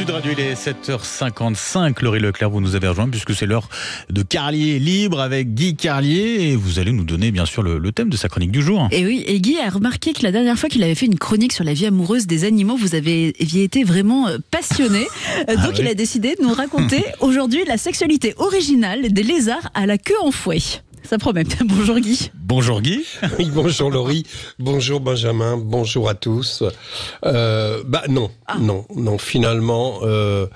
Sud Radio, il est 7h55. Laurie Leclerc, vous nous avez rejoint puisque c'est l'heure de Carlier Libre avec Guy Carlier. Et vous allez nous donner, bien sûr, le, thème de sa chronique du jour. Et oui, et Guy a remarqué que la dernière fois qu'il avait fait une chronique sur la vie amoureuse des animaux, vous aviez été vraiment euh, passionné. Euh, donc ah il a décidé de nous raconter aujourd'hui la sexualité originale des lézards à la queue en fouet. Ça promet. Bonjour Guy. Bonjour Guy. bonjour Laurie. Bonjour Benjamin. Bonjour à tous. Euh, bah non, ah. non, non. Finalement, euh,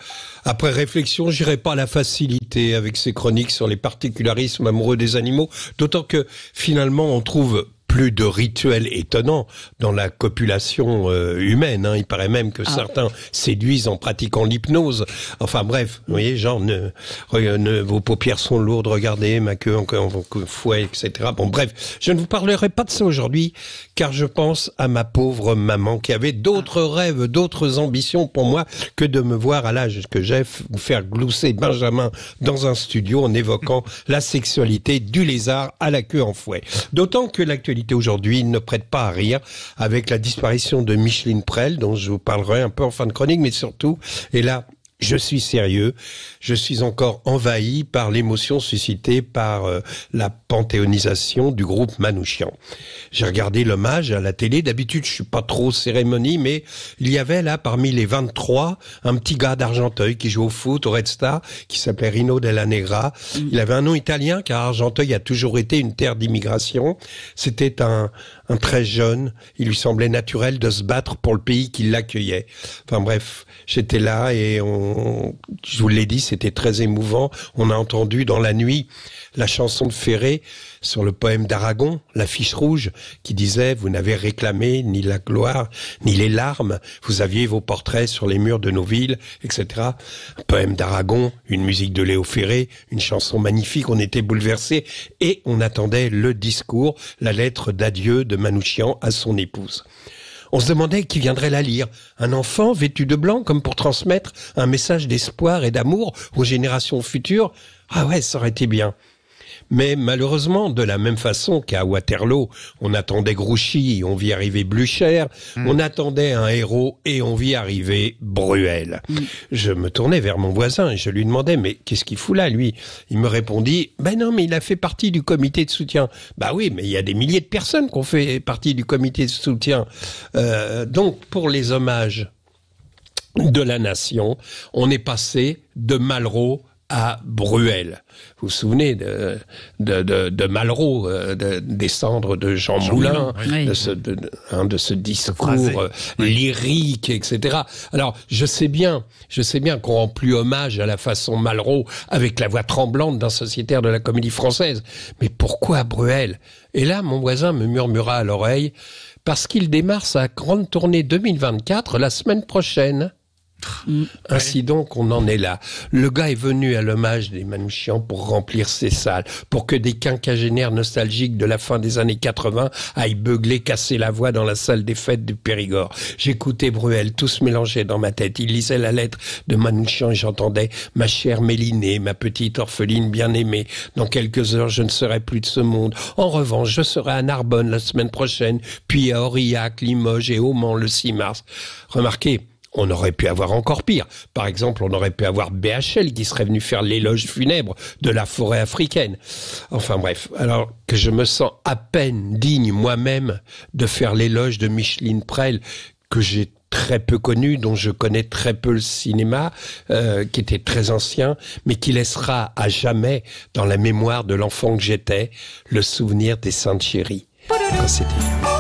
après réflexion, j'irai pas à la facilité avec ces chroniques sur les particularismes amoureux des animaux. D'autant que finalement, on trouve plus de rituels étonnants dans la copulation euh, humaine. Hein. Il paraît même que ah. certains séduisent en pratiquant l'hypnose. Enfin bref, vous voyez, genre, ne, vos paupières sont lourdes, regardez ma queue encore en fouet, etc. Bon bref, je ne vous parlerai pas de ça aujourd'hui, car je pense à ma pauvre maman qui avait d'autres ah. rêves, d'autres ambitions pour moi que de me voir à l'âge que j'ai vous faire glousser Benjamin dans un studio en évoquant la sexualité du lézard à la queue en fouet. D'autant que l'actualité aujourd'hui, il ne prête pas à rire avec la disparition de Micheline Prel, dont je vous parlerai un peu en fin de chronique, mais surtout, et là, je suis sérieux, je suis encore envahi par l'émotion suscitée par euh, la panthéonisation du groupe Manouchian. J'ai regardé l'hommage à la télé, d'habitude je suis pas trop cérémonie, mais il y avait là parmi les 23 un petit gars d'Argenteuil qui joue au foot au Red Star, qui s'appelait Rino della Negra. Mm. Il avait un nom italien car Argenteuil a toujours été une terre d'immigration. C'était un, un très jeune, il lui semblait naturel de se battre pour le pays qui l'accueillait. Enfin bref, j'étais là et on je vous l'ai dit, c'était très émouvant. On a entendu dans la nuit la chanson de Ferré sur le poème d'Aragon, l'affiche rouge, qui disait Vous n'avez réclamé ni la gloire, ni les larmes, vous aviez vos portraits sur les murs de nos villes, etc. poème d'Aragon, une musique de Léo Ferré, une chanson magnifique, on était bouleversés et on attendait le discours, la lettre d'adieu de Manouchian à son épouse. On se demandait qui viendrait la lire. Un enfant vêtu de blanc comme pour transmettre un message d'espoir et d'amour aux générations futures. Ah ouais, ça aurait été bien. Mais malheureusement, de la même façon qu'à Waterloo, on attendait Grouchy, on vit arriver Blücher, hmm. on attendait un héros et on vit arriver Bruel. Hmm. Je me tournais vers mon voisin et je lui demandais mais qu'est-ce qu'il fout là lui Il me répondit ben non mais il a fait partie du comité de soutien. Ben oui mais il y a des milliers de personnes qui ont fait partie du comité de soutien. Euh, donc pour les hommages de la nation, on est passé de Malraux à Bruel. Vous vous souvenez de, de, Malraux, euh, de, des cendres de Jean, Moulin, hein, de, ce, discours euh, lyrique, etc. Alors, je sais bien, je sais bien qu'on rend plus hommage à la façon Malraux avec la voix tremblante d'un sociétaire de la comédie française. Mais pourquoi Bruel Et là, mon voisin me murmura à l'oreille, parce qu'il démarre sa grande tournée 2024 la semaine prochaine. Mm. Ainsi donc, on en est là. Le gars est venu à l'hommage des Manouchians pour remplir ses salles, pour que des quinquagénaires nostalgiques de la fin des années 80 aillent beugler, casser la voix dans la salle des fêtes du Périgord. J'écoutais Bruel, tout se mélangeait dans ma tête. Il lisait la lettre de Manouchian et j'entendais « Ma chère Mélinée, ma petite orpheline bien-aimée, dans quelques heures je ne serai plus de ce monde. En revanche, je serai à Narbonne la semaine prochaine, puis à Aurillac, Limoges et Aumont le 6 mars. » Remarquez, on aurait pu avoir encore pire. Par exemple, on aurait pu avoir BHL qui serait venu faire l'éloge funèbre de la forêt africaine. Enfin bref, alors que je me sens à peine digne moi-même de faire l'éloge de Micheline Prel, que j'ai très peu connue, dont je connais très peu le cinéma, euh, qui était très ancien, mais qui laissera à jamais dans la mémoire de l'enfant que j'étais le souvenir des saintes chéries. Quand c'était...